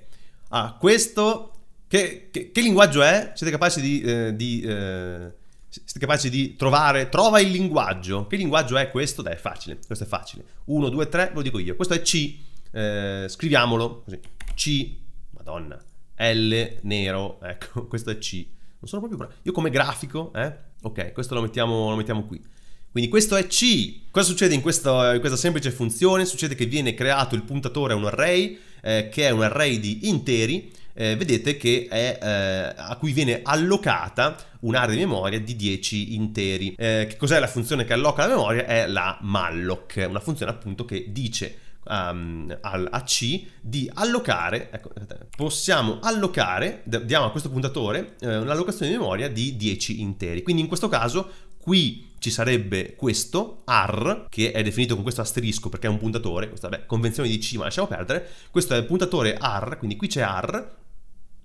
[SPEAKER 1] Ah, questo, che, che, che, linguaggio è? Siete capaci di, eh, di eh, siete capaci di trovare, trova il linguaggio. Che linguaggio è questo? Dai, è facile, questo è facile. 1, 2, 3, lo dico io. Questo è C, eh, scriviamolo così. C, madonna, L nero, ecco, [LAUGHS] questo è C. Non sono proprio bravo. Io come grafico, eh? Ok, questo lo mettiamo, lo mettiamo qui. Quindi questo è C. Cosa succede in questa, in questa semplice funzione? Succede che viene creato il puntatore a un array, eh, che è un array di interi, eh, vedete che è, eh, a cui viene allocata un'area di memoria di 10 interi. Eh, che cos'è la funzione che alloca la memoria? È la malloc, una funzione appunto che dice um, a C di allocare, ecco, possiamo allocare, diamo a questo puntatore un'allocazione eh, di memoria di 10 interi. Quindi in questo caso qui ci sarebbe questo ar che è definito con questo asterisco perché è un puntatore, questa beh, convenzione di C, ma lasciamo perdere, questo è il puntatore ar quindi qui c'è ar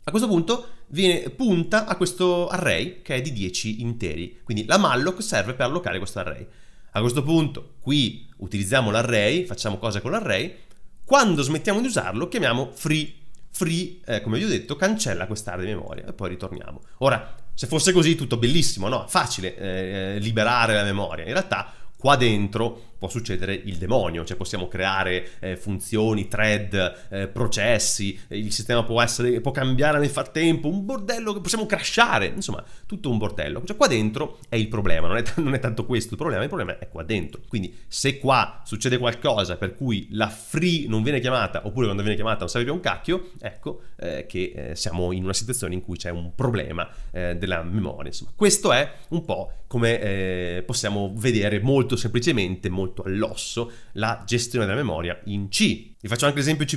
[SPEAKER 1] a questo punto viene, punta a questo array che è di 10 interi, quindi la malloc serve per allocare questo array. A questo punto qui utilizziamo l'array, facciamo cose con l'array, quando smettiamo di usarlo chiamiamo free, free eh, come vi ho detto cancella quest'area di memoria e poi ritorniamo. Ora se fosse così tutto bellissimo, no? Facile eh, eh liberare la memoria. In realtà qua dentro può succedere il demonio, cioè possiamo creare eh, funzioni, thread, eh, processi, il sistema può, essere, può cambiare nel frattempo, un bordello che possiamo crashare, insomma, tutto un bordello. Cioè qua dentro è il problema, non è, t- non è tanto questo il problema, il problema è qua dentro. Quindi se qua succede qualcosa per cui la free non viene chiamata, oppure quando viene chiamata non serve più un cacchio, ecco eh, che eh, siamo in una situazione in cui c'è un problema eh, della memoria, insomma. Questo è un po' come eh, possiamo vedere molto semplicemente, molto molto all'osso la gestione della memoria in C. Vi faccio anche l'esempio C++?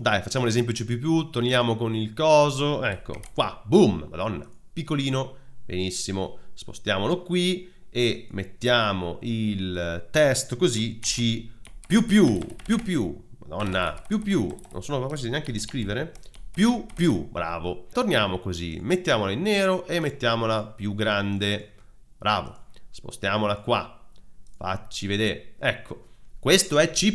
[SPEAKER 1] Dai, facciamo l'esempio C++, torniamo con il coso, ecco, qua, boom, madonna, piccolino, benissimo, spostiamolo qui e mettiamo il testo così, C++, più più, più più, madonna, più più, non sono capace neanche di scrivere, più più, bravo. Torniamo così, mettiamola in nero e mettiamola più grande, bravo. Spostiamola qua, Facci vedere. Ecco, questo è C++,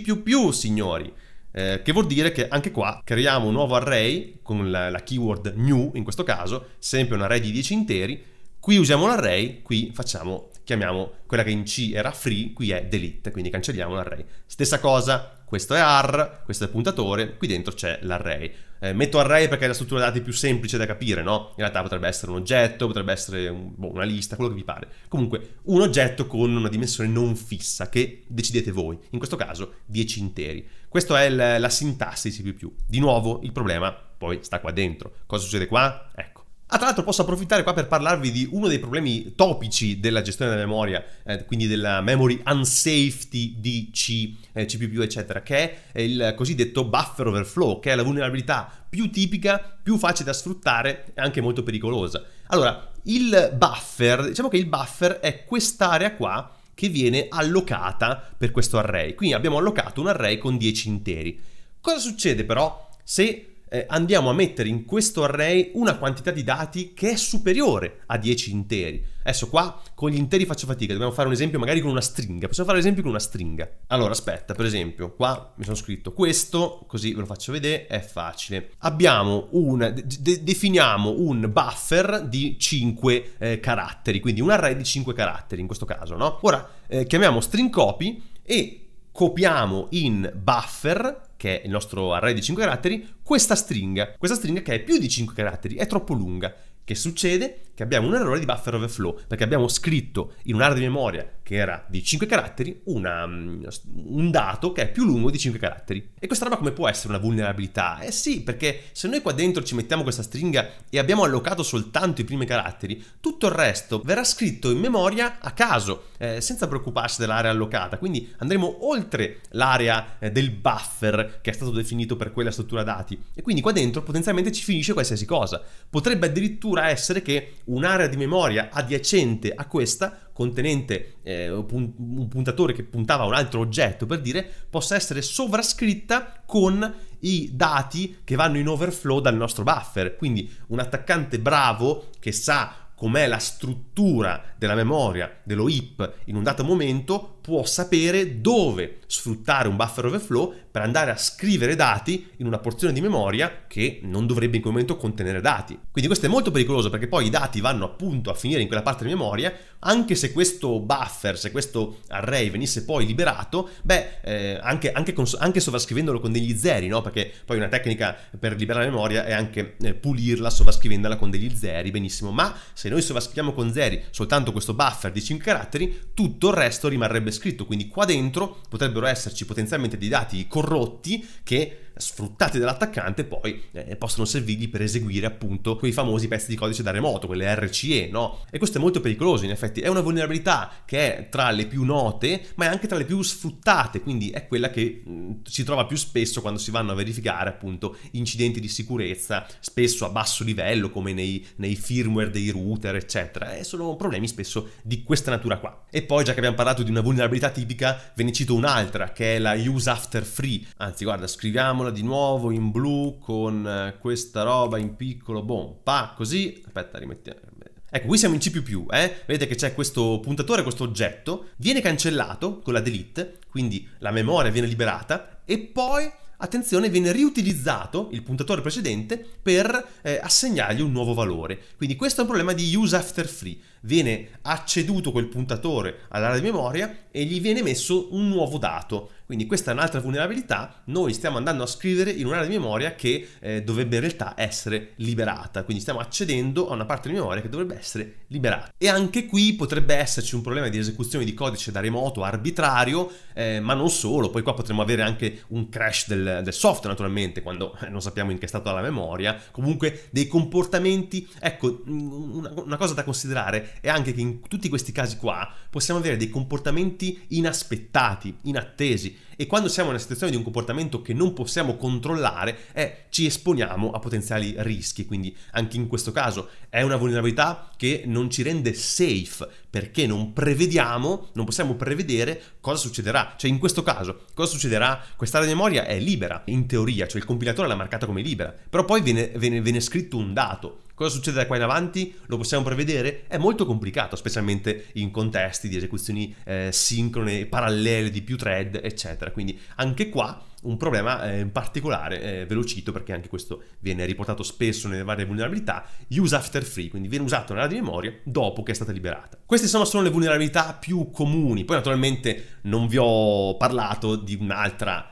[SPEAKER 1] signori. Eh, che vuol dire che anche qua creiamo un nuovo array con la, la, keyword new in questo caso, sempre un array di 10 interi. Qui usiamo l'array, qui facciamo, chiamiamo quella che in C era free, qui è delete, quindi cancelliamo l'array. Stessa cosa questo è AR, questo è il puntatore, qui dentro c'è l'array. Eh, metto array perché è la struttura dati più semplice da capire, no? In realtà potrebbe essere un oggetto, potrebbe essere un, boh, una lista, quello che vi pare. Comunque, un oggetto con una dimensione non fissa che decidete voi, in questo caso 10 interi. Questa è la, la sintassi di C++. Di nuovo, il problema poi sta qua dentro. Cosa succede qua? Ecco Ah, tra l'altro posso approfittare qua per parlarvi di uno dei problemi topici della gestione della memoria, eh, quindi della memory unsafety di C, eh, C++, eccetera, che è eh, il cosiddetto buffer overflow, che è la vulnerabilità più tipica, più facile da sfruttare e anche molto pericolosa. Allora, il buffer, diciamo che il buffer è quest'area qua che viene allocata per questo array. Quindi abbiamo allocato un array con 10 interi. Cosa succede però se eh, andiamo a mettere in questo array una quantità di dati che è superiore a 10 interi. Adesso qua con gli interi faccio fatica, dobbiamo fare un esempio magari con una stringa. Possiamo fare un esempio con una stringa. Allora, aspetta, per esempio, qua mi sono scritto questo, così ve lo faccio vedere, è facile. Abbiamo un, de definiamo un buffer di 5 eh, caratteri, quindi un array di 5 caratteri in questo caso, no? Ora, eh, chiamiamo string copy e copiamo in buffer che è il nostro array di 5 caratteri, questa stringa, questa stringa che è più di 5 caratteri, è troppo lunga. Che succede? Che abbiamo un errore di buffer overflow, perché abbiamo scritto in un'area di memoria che era di 5 caratteri, una, mm, un dato che è più lungo di 5 caratteri. E questa roba come può essere una vulnerabilità? Eh sì, perché se noi qua dentro ci mettiamo questa stringa e abbiamo allocato soltanto i primi caratteri, tutto il resto verrà scritto in memoria a caso, eh, senza preoccuparsi dell'area allocata. Quindi andremo oltre l'area eh, del buffer che è stato definito per quella struttura dati. E quindi qua dentro potenzialmente ci finisce qualsiasi cosa. Potrebbe addirittura essere che un'area di memoria adiacente a questa contenente eh, un puntatore che puntava a un altro oggetto, per dire, possa essere sovrascritta con i dati che vanno in overflow dal nostro buffer. Quindi un attaccante bravo che sa com'è la struttura della memoria dello IP in un dato momento può sapere dove sfruttare un buffer overflow per andare a scrivere dati in una porzione di memoria che non dovrebbe in quel momento contenere dati. Quindi questo è molto pericoloso perché poi i dati vanno appunto a finire in quella parte di memoria, anche se questo buffer, se questo array venisse poi liberato, beh, eh, anche, anche, con, anche, sovrascrivendolo con degli zeri, no? perché poi una tecnica per liberare la memoria è anche eh, pulirla sovrascrivendola con degli zeri, benissimo, ma se noi sovrascriviamo con zeri soltanto questo buffer di 5 caratteri, tutto il resto rimarrebbe scritto, quindi qua dentro potrebbero esserci potenzialmente dei dati corrotti che sfruttati dall'attaccante poi eh, possono servirgli per eseguire appunto quei famosi pezzi di codice da remoto, quelle RCE, no? E questo è molto pericoloso in effetti, è una vulnerabilità che è tra le più note ma è anche tra le più sfruttate, quindi è quella che mh, si trova più spesso quando si vanno a verificare appunto incidenti di sicurezza, spesso a basso livello come nei, nei firmware dei router eccetera, e sono problemi spesso di questa natura qua. E poi già che abbiamo parlato di una vulnerabilità tipica, ve ne cito un'altra che è la use after free, anzi guarda scriviamolo una di nuovo in blu con eh, questa roba in piccolo, boom, pa, così, aspetta, rimettiamo, Ecco, qui siamo in C++, eh? vedete che c'è questo puntatore, questo oggetto, viene cancellato con la delete, quindi la memoria viene liberata e poi, attenzione, viene riutilizzato il puntatore precedente per eh, assegnargli un nuovo valore. Quindi questo è un problema di use after free viene acceduto quel puntatore all'area di memoria e gli viene messo un nuovo dato. Quindi questa è un'altra vulnerabilità, noi stiamo andando a scrivere in un'area di memoria che eh, dovrebbe in realtà essere liberata, quindi stiamo accedendo a una parte di memoria che dovrebbe essere liberata. E anche qui potrebbe esserci un problema di esecuzione di codice da remoto arbitrario, eh, ma non solo, poi qua potremmo avere anche un crash del, del software naturalmente, quando eh, non sappiamo in che stato è la memoria, comunque dei comportamenti, ecco, una, una cosa da considerare è anche che in tutti questi casi qua possiamo avere dei comportamenti inaspettati, inattesi e quando siamo in una situazione di un comportamento che non possiamo controllare eh, ci esponiamo a potenziali rischi, quindi anche in questo caso è una vulnerabilità che non ci rende safe perché non prevediamo, non possiamo prevedere cosa succederà, cioè in questo caso cosa succederà? Quest'area di memoria è libera in teoria, cioè il compilatore l'ha marcata come libera, però poi viene, viene, viene scritto un dato Cosa succede qua in avanti? Lo possiamo prevedere? È molto complicato, specialmente in contesti di esecuzioni eh, sincrone, parallele, di più thread, eccetera. Quindi anche qua un problema eh, in particolare, eh, ve lo cito perché anche questo viene riportato spesso nelle varie vulnerabilità, use after free, quindi viene usato nella di memoria dopo che è stata liberata. Queste sono solo le vulnerabilità più comuni, poi naturalmente non vi ho parlato di un'altra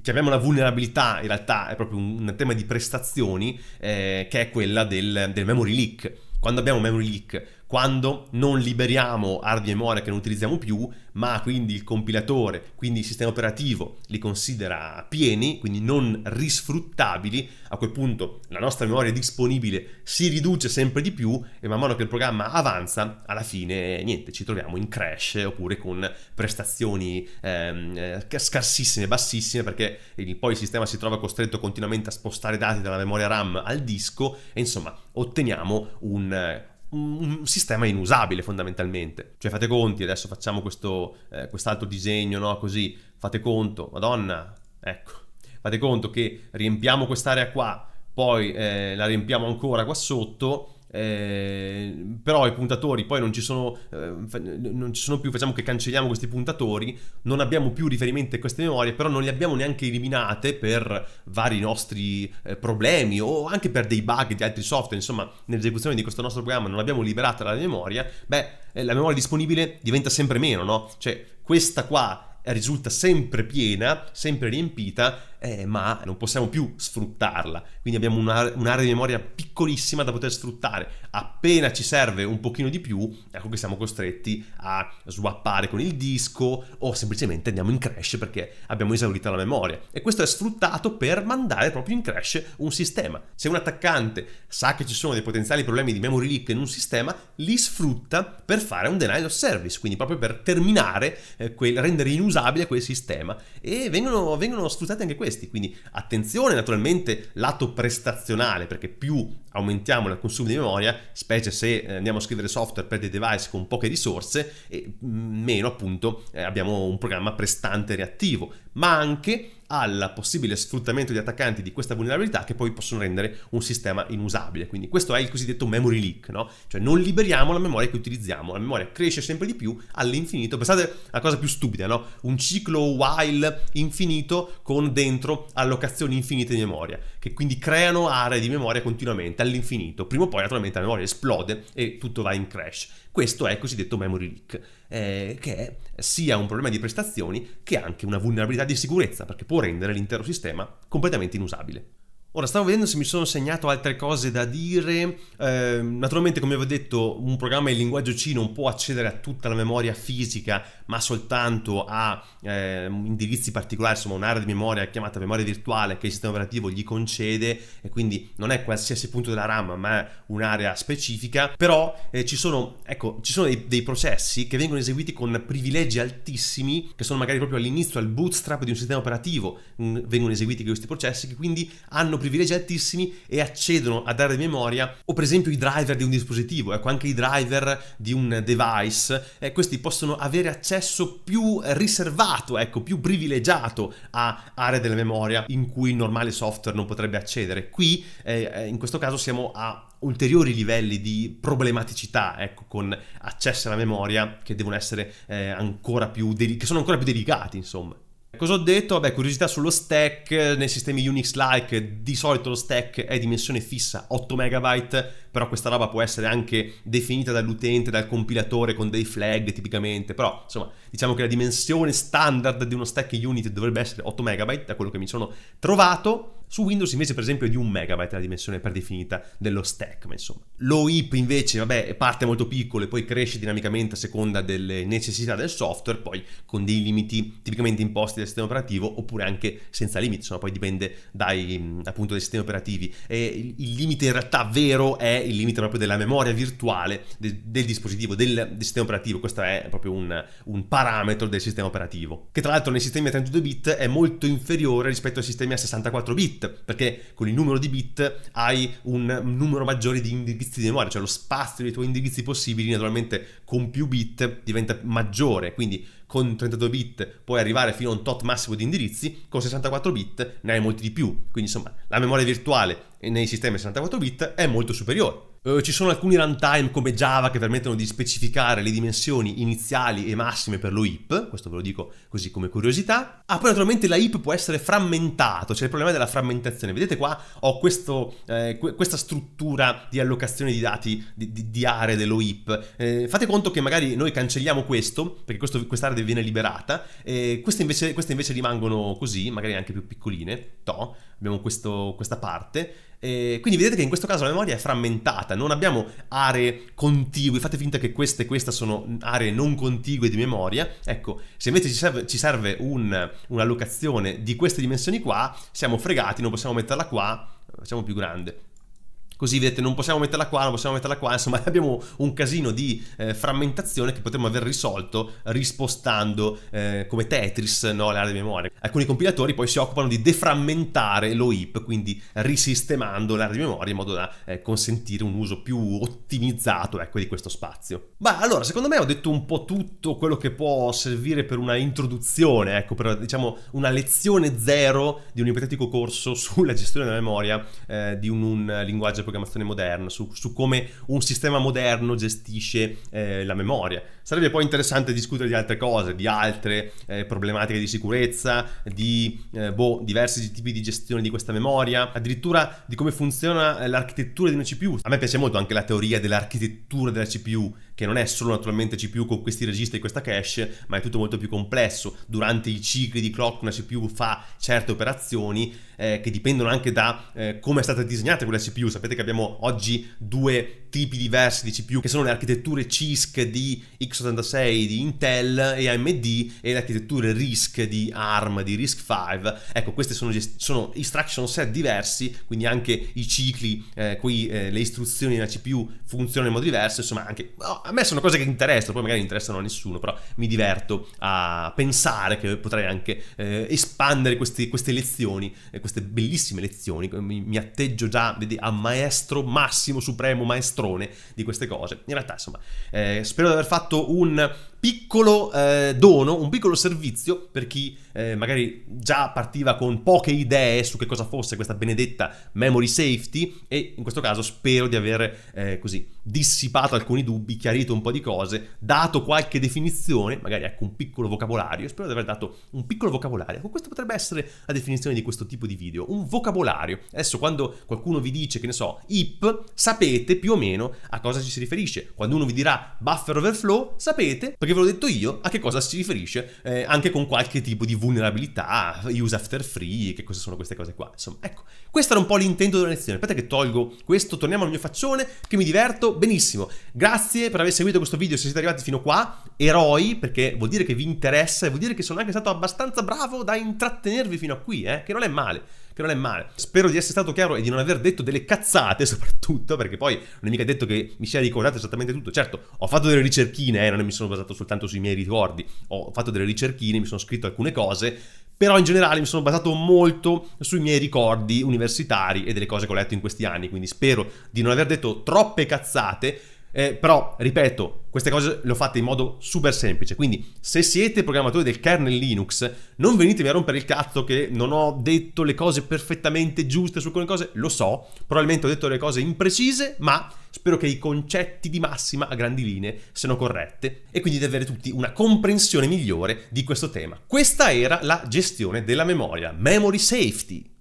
[SPEAKER 1] chiamiamola vulnerabilità, in realtà è proprio un, tema di prestazioni, eh, che è quella del, del memory leak. Quando abbiamo memory leak quando non liberiamo hard di memoria che non utilizziamo più, ma quindi il compilatore, quindi il sistema operativo li considera pieni, quindi non risfruttabili, a quel punto la nostra memoria disponibile si riduce sempre di più e man mano che il programma avanza, alla fine niente, ci troviamo in crash oppure con prestazioni ehm, eh, scarsissime, bassissime, perché poi il sistema si trova costretto continuamente a spostare dati dalla memoria RAM al disco e insomma otteniamo un un sistema inusabile fondamentalmente. Cioè fate conti, adesso facciamo questo, eh, quest'altro disegno, no? Così, fate conto, madonna, ecco, fate conto che riempiamo quest'area qua, poi eh, la riempiamo ancora qua sotto, eh, però i puntatori poi non ci, sono, eh, non ci sono più, facciamo che cancelliamo questi puntatori, non abbiamo più riferimenti a queste memorie, però non le abbiamo neanche eliminate per vari nostri eh, problemi o anche per dei bug di altri software, insomma, nell'esecuzione di questo nostro programma non abbiamo liberato la memoria, beh, eh, la memoria disponibile diventa sempre meno, no? Cioè, questa qua risulta sempre piena, sempre riempita, eh, ma non possiamo più sfruttarla. Quindi abbiamo un'area di memoria piccolissima da poter sfruttare. Appena ci serve un pochino di più, ecco che siamo costretti a swappare con il disco o semplicemente andiamo in crash perché abbiamo esaurito la memoria. E questo è sfruttato per mandare proprio in crash un sistema. Se un attaccante sa che ci sono dei potenziali problemi di memory leak in un sistema, li sfrutta per fare un denial of service, quindi proprio per terminare, eh, quel, rendere inusabile usabile quel sistema e vengono, vengono sfruttati anche questi, quindi attenzione naturalmente lato prestazionale perché più aumentiamo il consumo di memoria, specie se eh, andiamo a scrivere software per dei device con poche risorse e mm, meno appunto eh, abbiamo un programma prestante e reattivo, ma anche al possibile sfruttamento di attaccanti di questa vulnerabilità che poi possono rendere un sistema inusabile. Quindi questo è il cosiddetto memory leak, no? Cioè non liberiamo la memoria che utilizziamo, la memoria cresce sempre di più all'infinito. Pensate alla cosa più stupida, no? Un ciclo while infinito con dentro allocazioni infinite di memoria, che quindi creano aree di memoria continuamente all'infinito. Prima o poi naturalmente la memoria esplode e tutto va in crash. Questo è il cosiddetto memory leak, eh, che è sia un problema di prestazioni che anche una vulnerabilità di sicurezza, perché può rendere l'intero sistema completamente inusabile. Ora stavo vedendo se mi sono segnato altre cose da dire. Eh, naturalmente, come vi ho detto, un programma in linguaggio C non può accedere a tutta la memoria fisica, ma soltanto a eh, indirizzi particolari, insomma, un'area di memoria chiamata memoria virtuale che il sistema operativo gli concede e quindi non è qualsiasi punto della RAM, ma è un'area specifica. Però eh, ci sono, ecco, ci sono dei, dei processi che vengono eseguiti con privilegi altissimi, che sono magari proprio all'inizio, al bootstrap di un sistema operativo, mm, vengono eseguiti questi processi che quindi hanno privilegi privilegiatissimi e accedono ad aree di memoria o per esempio i driver di un dispositivo, ecco anche i driver di un device, eh, questi possono avere accesso più riservato, ecco più privilegiato a aree della memoria in cui il normale software non potrebbe accedere. Qui eh, eh in questo caso siamo a ulteriori livelli di problematicità, ecco, con accessi alla memoria che devono essere eh, ancora più, che sono ancora più delicati, insomma. Cosa ho detto? Vabbè, curiosità sullo stack, nei sistemi Unix-like di solito lo stack è dimensione fissa 8 MB, però questa roba può essere anche definita dall'utente, dal compilatore con dei flag tipicamente, però insomma diciamo che la dimensione standard di uno stack unit dovrebbe essere 8 MB, da quello che mi sono trovato. Su Windows invece per esempio è di un megabyte la dimensione predefinita dello stack, ma insomma. Lo IP invece, vabbè, parte molto piccolo e poi cresce dinamicamente a seconda delle necessità del software, poi con dei limiti tipicamente imposti dal sistema operativo oppure anche senza limiti, insomma poi dipende dai, appunto dai sistemi operativi. E il limite in realtà vero è il limite proprio della memoria virtuale de, del dispositivo, del, del, sistema operativo, questo è proprio un, un parametro del sistema operativo, che tra l'altro nei sistemi a 32 bit è molto inferiore rispetto ai sistemi a 64 bit bit, perché con il numero di bit hai un numero maggiore di indirizzi di memoria, cioè lo spazio dei tuoi indirizzi possibili naturalmente con più bit diventa maggiore, quindi con 32 bit puoi arrivare fino a un tot massimo di indirizzi, con 64 bit ne hai molti di più, quindi insomma la memoria virtuale nei sistemi 64 bit è molto superiore. Eh, ci sono alcuni runtime come Java che permettono di specificare le dimensioni iniziali e massime per lo heap, questo ve lo dico così come curiosità. Ah, poi naturalmente la heap può essere frammentato, c'è cioè il problema della frammentazione. Vedete qua ho questo, eh, questa struttura di allocazione di dati di, di, di aree dello heap. Eh, fate conto che magari noi cancelliamo questo, perché questo, quest'area viene liberata, eh, queste, invece, queste, invece, rimangono così, magari anche più piccoline. To, abbiamo questo, questa parte eh, quindi vedete che in questo caso la memoria è frammentata, non abbiamo aree contigue, fate finta che queste e questa sono aree non contigue di memoria. Ecco, se invece ci serve, ci serve un, un'allocazione di queste dimensioni qua, siamo fregati, non possiamo metterla qua, facciamo più grande Così vedete, non possiamo metterla qua, non possiamo metterla qua, insomma [LAUGHS] abbiamo un casino di eh, frammentazione che potremmo aver risolto rispostando eh, come Tetris no, le aree di memoria. Alcuni compilatori poi si occupano di deframmentare lo heap, quindi risistemando l'area di memoria in modo da eh, consentire un uso più ottimizzato ecco, di questo spazio. Ma allora, secondo me ho detto un po' tutto quello che può servire per una introduzione, ecco, per diciamo una lezione zero di un ipotetico corso [LAUGHS] sulla gestione della memoria eh, di un, un linguaggio programmazione moderna, su, su come un sistema moderno gestisce eh, la memoria. Sarebbe poi interessante discutere di altre cose, di altre eh, problematiche di sicurezza, di eh, boh, diversi tipi di gestione di questa memoria, addirittura di come funziona eh, l'architettura di una CPU. A me piace molto anche la teoria dell'architettura della CPU che non è solo naturalmente CPU con questi registri e questa cache, ma è tutto molto più complesso. Durante i cicli di clock una CPU fa certe operazioni eh, che dipendono anche da eh, come è stata disegnata quella CPU. Sapete che abbiamo oggi due tipi diversi di CPU che sono le architetture CISC di x86 di Intel e AMD e le architetture RISC di ARM, di RISC-V. Ecco, queste sono, sono, instruction set diversi, quindi anche i cicli, eh, qui eh, le istruzioni della CPU funzionano in modo diverso, insomma anche oh, a me sono cose che interessano, poi magari interessano a nessuno, però mi diverto a pensare che potrei anche eh, espandere questi, queste lezioni, eh, queste bellissime lezioni, mi, mi atteggio già vedi, a maestro massimo, supremo, maestrone di queste cose. In realtà, insomma, eh, spero di aver fatto un piccolo eh, dono, un piccolo servizio per chi eh, magari già partiva con poche idee su che cosa fosse questa benedetta memory safety e in questo caso spero di aver eh, così dissipato alcuni dubbi, chiarito un po' di cose, dato qualche definizione, magari ecco un piccolo vocabolario, spero di aver dato un piccolo vocabolario, ecco questo potrebbe essere la definizione di questo tipo di video, un vocabolario. Adesso quando qualcuno vi dice che ne so, IP, sapete più o meno a cosa ci si riferisce. Quando uno vi dirà buffer overflow, sapete perché ve l'ho detto io, a che cosa si riferisce, eh, anche con qualche tipo di vulnerabilità, use after free, che cosa sono queste cose qua. Insomma, ecco, questo era un po' l'intento della lezione. Aspetta che tolgo questo, torniamo al mio faccione, che mi diverto benissimo. Grazie per aver seguito questo video, se siete arrivati fino qua, eroi, perché vuol dire che vi interessa e vuol dire che sono anche stato abbastanza bravo da intrattenervi fino a qui, eh, che non è male che non è male. Spero di essere stato chiaro e di non aver detto delle cazzate [LAUGHS] soprattutto, perché poi non è mica detto che mi sia ricordato esattamente tutto. Certo, ho fatto delle ricerchine, eh, non mi sono basato soltanto sui miei ricordi, ho fatto delle ricerchine, mi sono scritto alcune cose, però in generale mi sono basato molto sui miei ricordi universitari e delle cose che ho letto in questi anni, quindi spero di non aver detto troppe cazzate eh, però, ripeto, queste cose le ho fatte in modo super semplice. Quindi, se siete programmatori del kernel Linux, non venitemi a rompere il cazzo che non ho detto le cose perfettamente giuste su alcune cose. Lo so, probabilmente ho detto le cose imprecise, ma spero che i concetti di massima a grandi linee siano corrette e quindi di avere tutti una comprensione migliore di questo tema. Questa era la gestione della memoria, memory safety.